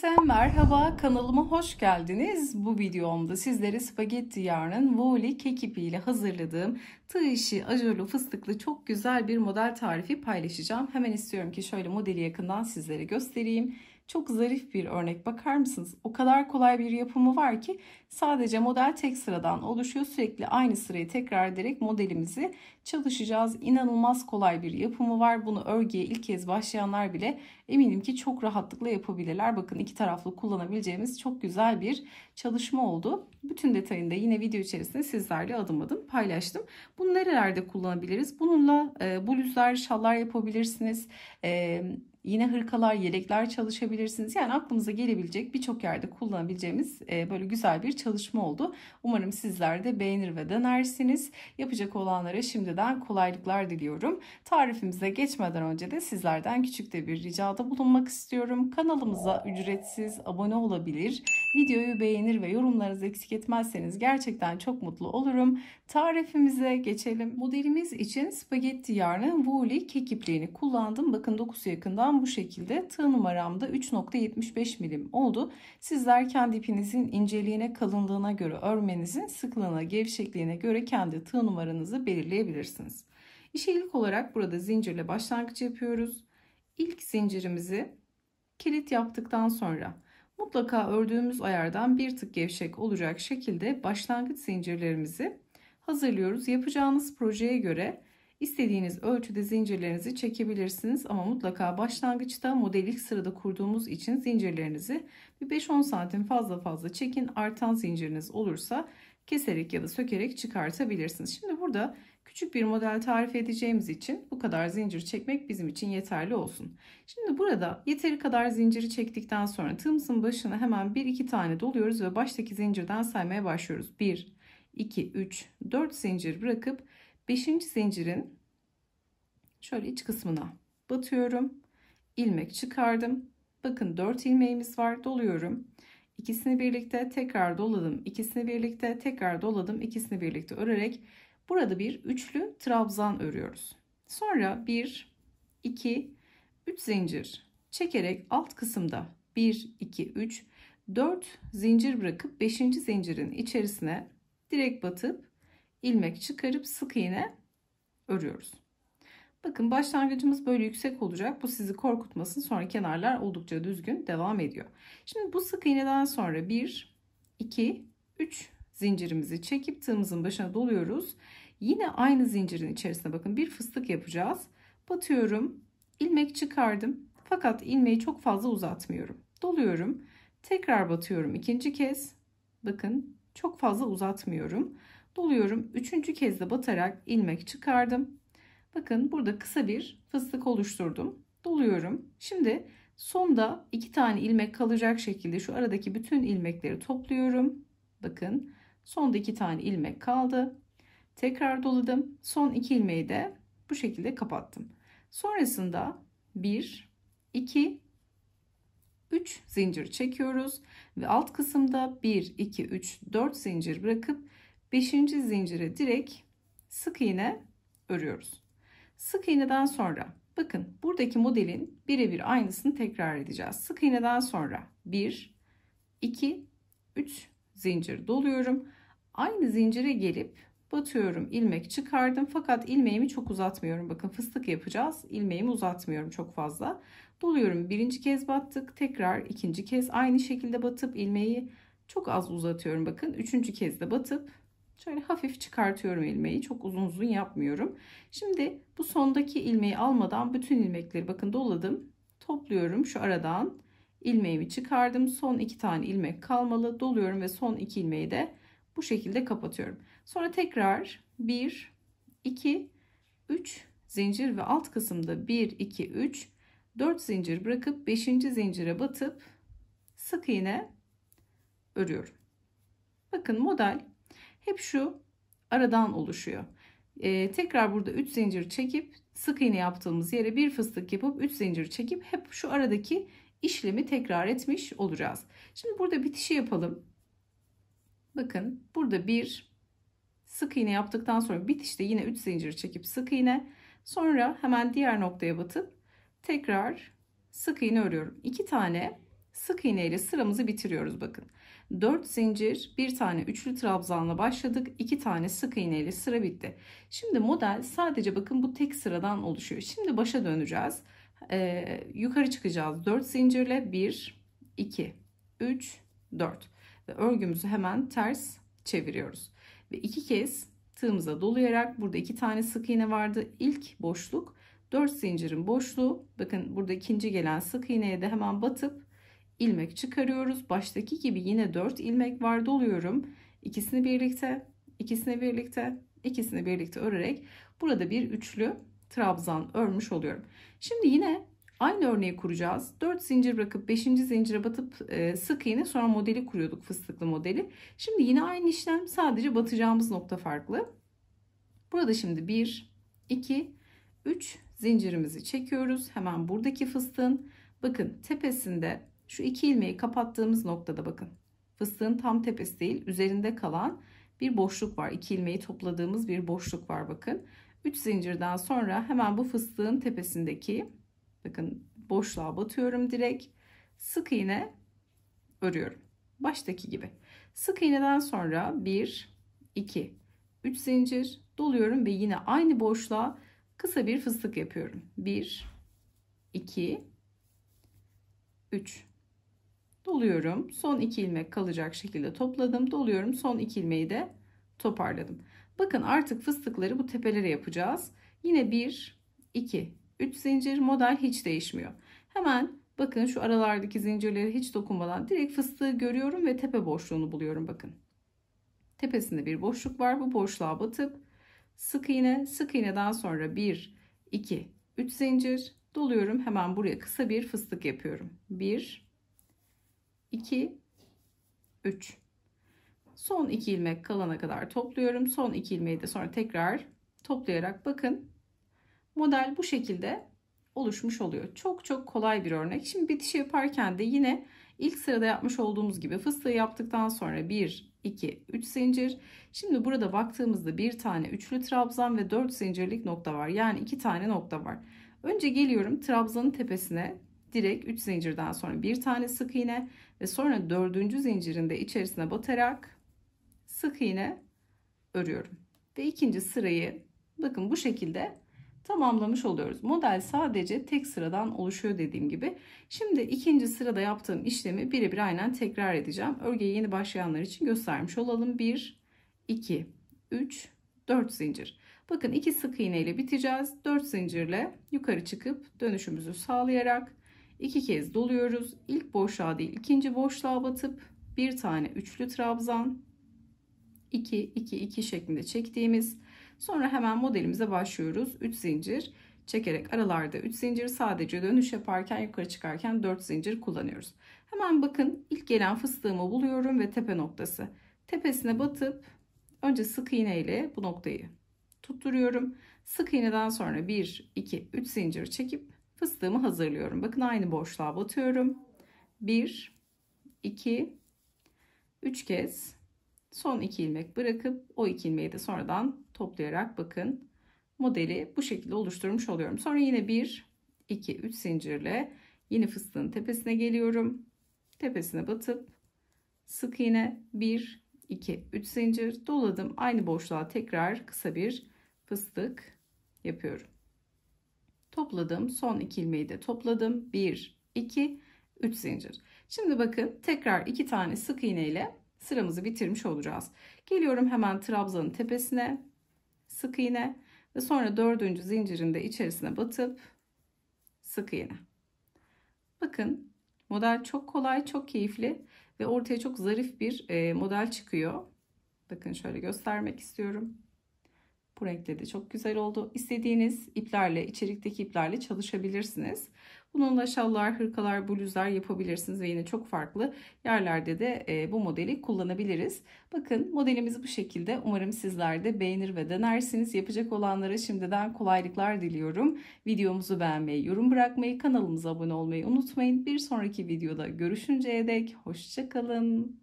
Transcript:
Herkese merhaba, kanalıma hoş geldiniz. Bu videomda sizlere spagetti yarının voli kekipi ile hazırladığım tığ işi ajurlu fıstıklı çok güzel bir model tarifi paylaşacağım. Hemen istiyorum ki şöyle modeli yakından sizlere göstereyim. Çok zarif bir örnek bakar mısınız? O kadar kolay bir yapımı var ki sadece model tek sıradan oluşuyor. Sürekli aynı sırayı tekrar ederek modelimizi çalışacağız. İnanılmaz kolay bir yapımı var. Bunu örgüye ilk kez başlayanlar bile eminim ki çok rahatlıkla yapabilirler. Bakın iki taraflı kullanabileceğimiz çok güzel bir çalışma oldu. Bütün detayını da yine video içerisinde sizlerle adım adım paylaştım. Bunu nerelerde kullanabiliriz? Bununla e, bluzlar, şallar yapabilirsiniz. E, Yine hırkalar, yelekler çalışabilirsiniz. Yani aklımıza gelebilecek birçok yerde kullanabileceğimiz e, böyle güzel bir çalışma oldu. Umarım sizler de beğenir ve denersiniz. Yapacak olanlara şimdiden kolaylıklar diliyorum. Tarifimize geçmeden önce de sizlerden küçük de bir ricada bulunmak istiyorum. Kanalımıza ücretsiz abone olabilir. Videoyu beğenir ve yorumlarınızı eksik etmezseniz gerçekten çok mutlu olurum. Tarifimize geçelim. Modelimiz için spagetti yarnı Woolly kek ipliğini kullandım. Bakın dokusu yakından bu şekilde tığ numaramda 3.75 milim oldu. Sizler kendi ipinizin inceliğine, kalınlığına göre, örmenizin sıklığına, gevşekliğine göre kendi tığ numaranızı belirleyebilirsiniz. İşe ilk olarak burada zincirle başlangıç yapıyoruz. İlk zincirimizi kilit yaptıktan sonra mutlaka ördüğümüz ayardan bir tık gevşek olacak şekilde başlangıç zincirlerimizi hazırlıyoruz. Yapacağınız projeye göre İstediğiniz ölçüde zincirlerinizi çekebilirsiniz ama mutlaka başlangıçta model ilk sırada kurduğumuz için zincirlerinizi 5-10 santim fazla fazla çekin. Artan zinciriniz olursa keserek ya da sökerek çıkartabilirsiniz. Şimdi burada küçük bir model tarif edeceğimiz için bu kadar zincir çekmek bizim için yeterli olsun. Şimdi burada yeteri kadar zinciri çektikten sonra tığımızın başına hemen 1-2 tane doluyoruz ve baştaki zincirden saymaya başlıyoruz. 1, 2, 3, 4 zincir bırakıp Beşinci zincirin şöyle iç kısmına batıyorum. ilmek çıkardım. Bakın 4 ilmeğimiz var. Doluyorum. İkisini birlikte tekrar doladım. İkisini birlikte tekrar doladım. İkisini birlikte örerek burada bir üçlü trabzan örüyoruz. Sonra 1 2 3 zincir çekerek alt kısımda 1 2 3 4 zincir bırakıp 5. zincirin içerisine direkt batıp ilmek çıkarıp sık iğne örüyoruz. Bakın başlangıcımız böyle yüksek olacak. Bu sizi korkutmasın. Sonra kenarlar oldukça düzgün devam ediyor. Şimdi bu sık iğneden sonra 1, 2, 3 zincirimizi çekip tığımızın başına doluyoruz. Yine aynı zincirin içerisine bakın bir fıstık yapacağız. Batıyorum. ilmek çıkardım. Fakat ilmeği çok fazla uzatmıyorum. Doluyorum. Tekrar batıyorum ikinci kez. Bakın çok fazla uzatmıyorum doluyorum. Üçüncü kez de batarak ilmek çıkardım. Bakın burada kısa bir fıstık oluşturdum. Doluyorum. Şimdi sonda iki tane ilmek kalacak şekilde şu aradaki bütün ilmekleri topluyorum. Bakın sonda iki tane ilmek kaldı. Tekrar doladım. Son iki ilmeği de bu şekilde kapattım. Sonrasında 1, 2, 3 zincir çekiyoruz ve alt kısımda 1, 2, 3, 4 zincir bırakıp 5. zincire direkt sık iğne örüyoruz. Sık iğneden sonra bakın buradaki modelin birebir aynısını tekrar edeceğiz. Sık iğneden sonra 1 2 3 zincir doluyorum. Aynı zincire gelip batıyorum. ilmek çıkardım fakat ilmeğimi çok uzatmıyorum. Bakın fıstık yapacağız. ilmeğimi uzatmıyorum çok fazla. Doluyorum. Birinci kez battık. Tekrar ikinci kez aynı şekilde batıp ilmeği çok az uzatıyorum. Bakın üçüncü kez de batıp Şöyle hafif çıkartıyorum ilmeği. Çok uzun uzun yapmıyorum. Şimdi bu sondaki ilmeği almadan bütün ilmekleri bakın doladım. Topluyorum şu aradan. ilmeğimi çıkardım. Son iki tane ilmek kalmalı. Doluyorum ve son iki ilmeği de bu şekilde kapatıyorum. Sonra tekrar 1, 2, 3 zincir ve alt kısımda 1, 2, 3, 4 zincir bırakıp 5. zincire batıp sık iğne örüyorum. Bakın model hep şu aradan oluşuyor. Ee, tekrar burada 3 zincir çekip sık iğne yaptığımız yere bir fıstık yapıp 3 zincir çekip hep şu aradaki işlemi tekrar etmiş olacağız. Şimdi burada bitişi yapalım. Bakın burada bir sık iğne yaptıktan sonra bitişte yine 3 zincir çekip sık iğne sonra hemen diğer noktaya batıp tekrar sık iğne örüyorum. 2 tane sık iğne ile sıramızı bitiriyoruz bakın. 4 zincir, bir tane üçlü trabzanla başladık. 2 tane sık iğneyle sıra bitti. Şimdi model sadece bakın bu tek sıradan oluşuyor. Şimdi başa döneceğiz. Ee, yukarı çıkacağız. 4 zincirle 1, 2, 3, 4. Ve örgümüzü hemen ters çeviriyoruz. Ve iki kez tığımıza dolayarak burada iki tane sık iğne vardı. İlk boşluk 4 zincirin boşluğu bakın burada ikinci gelen sık iğneye de hemen batıp ilmek çıkarıyoruz. Baştaki gibi yine 4 ilmek var doluyorum. İkisini birlikte, ikisini birlikte, ikisini birlikte örerek burada bir üçlü trabzan örmüş oluyorum. Şimdi yine aynı örneği kuracağız. 4 zincir bırakıp 5. zincire batıp e, sık iğne sonra modeli kuruyorduk fıstıklı modeli. Şimdi yine aynı işlem sadece batacağımız nokta farklı. Burada şimdi 1, 2, 3 zincirimizi çekiyoruz. Hemen buradaki fıstığın bakın tepesinde şu iki ilmeği kapattığımız noktada bakın. Fıstığın tam tepesi değil üzerinde kalan bir boşluk var. İki ilmeği topladığımız bir boşluk var bakın. 3 zincirden sonra hemen bu fıstığın tepesindeki bakın boşluğa batıyorum direkt. Sık iğne örüyorum. Baştaki gibi. Sık iğneden sonra 1, 2, 3 zincir doluyorum ve yine aynı boşluğa kısa bir fıstık yapıyorum. 1, 2, 3 doluyorum. Son iki ilmek kalacak şekilde topladım. Doluyorum. Son iki ilmeği de toparladım. Bakın artık fıstıkları bu tepelere yapacağız. Yine 1, 2, 3 zincir model hiç değişmiyor. Hemen bakın şu aralardaki zincirleri hiç dokunmadan direkt fıstığı görüyorum ve tepe boşluğunu buluyorum bakın. Tepesinde bir boşluk var. Bu boşluğa batıp sık iğne, sık iğneden sonra 1, 2, 3 zincir doluyorum. Hemen buraya kısa bir fıstık yapıyorum. 1, 2 3 son 2 ilmek kalana kadar topluyorum son 2 ilmeği de sonra tekrar toplayarak bakın model bu şekilde oluşmuş oluyor çok çok kolay bir örnek şimdi bitişi yaparken de yine ilk sırada yapmış olduğumuz gibi fıstığı yaptıktan sonra 1 2 3 zincir şimdi burada baktığımızda bir tane üçlü trabzan ve 4 zincirlik nokta var yani iki tane nokta var Önce geliyorum trabzanın tepesine direkt 3 zincirden sonra bir tane sık iğne ve sonra dördüncü zincirinde içerisine batarak sık iğne örüyorum ve ikinci sırayı bakın bu şekilde tamamlamış oluyoruz. Model sadece tek sıradan oluşuyor dediğim gibi. Şimdi ikinci sırada yaptığım işlemi birebir aynen tekrar edeceğim. Örgüye yeni başlayanlar için göstermiş olalım. 1, 2, 3, 4 zincir. Bakın iki sık iğne ile biteceğiz. 4 zincirle yukarı çıkıp dönüşümüzü sağlayarak İki kez doluyoruz. İlk boşluğa değil ikinci boşluğa batıp bir tane üçlü trabzan 2 2 2 şeklinde çektiğimiz sonra hemen modelimize başlıyoruz. 3 zincir çekerek aralarda 3 zincir sadece dönüş yaparken yukarı çıkarken 4 zincir kullanıyoruz. Hemen bakın ilk gelen fıstığımı buluyorum ve tepe noktası. Tepesine batıp önce sık iğne ile bu noktayı tutturuyorum. Sık iğneden sonra 1 2 3 zincir çekip fıstığımı hazırlıyorum. Bakın aynı boşluğa batıyorum. 1, 2, 3 kez son 2 ilmek bırakıp o 2 ilmeği de sonradan toplayarak bakın modeli bu şekilde oluşturmuş oluyorum. Sonra yine 1, 2, 3 zincirle yine fıstığın tepesine geliyorum. Tepesine batıp sık iğne 1, 2, 3 zincir doladım. Aynı boşluğa tekrar kısa bir fıstık yapıyorum. Topladım. Son iki ilmeği de topladım. 1, 2, 3 zincir. Şimdi bakın tekrar iki tane sık iğne ile sıramızı bitirmiş olacağız. Geliyorum hemen trabzanın tepesine. Sık iğne ve sonra dördüncü zincirin de içerisine batıp sık iğne. Bakın model çok kolay, çok keyifli ve ortaya çok zarif bir e, model çıkıyor. Bakın şöyle göstermek istiyorum. Bu renkte de çok güzel oldu. İstediğiniz iplerle, içerikteki iplerle çalışabilirsiniz. Bununla şallar, hırkalar, bluzlar yapabilirsiniz ve yine çok farklı yerlerde de e, bu modeli kullanabiliriz. Bakın modelimiz bu şekilde. Umarım sizler de beğenir ve denersiniz. Yapacak olanlara şimdiden kolaylıklar diliyorum. Videomuzu beğenmeyi, yorum bırakmayı, kanalımıza abone olmayı unutmayın. Bir sonraki videoda görüşünceye dek hoşçakalın.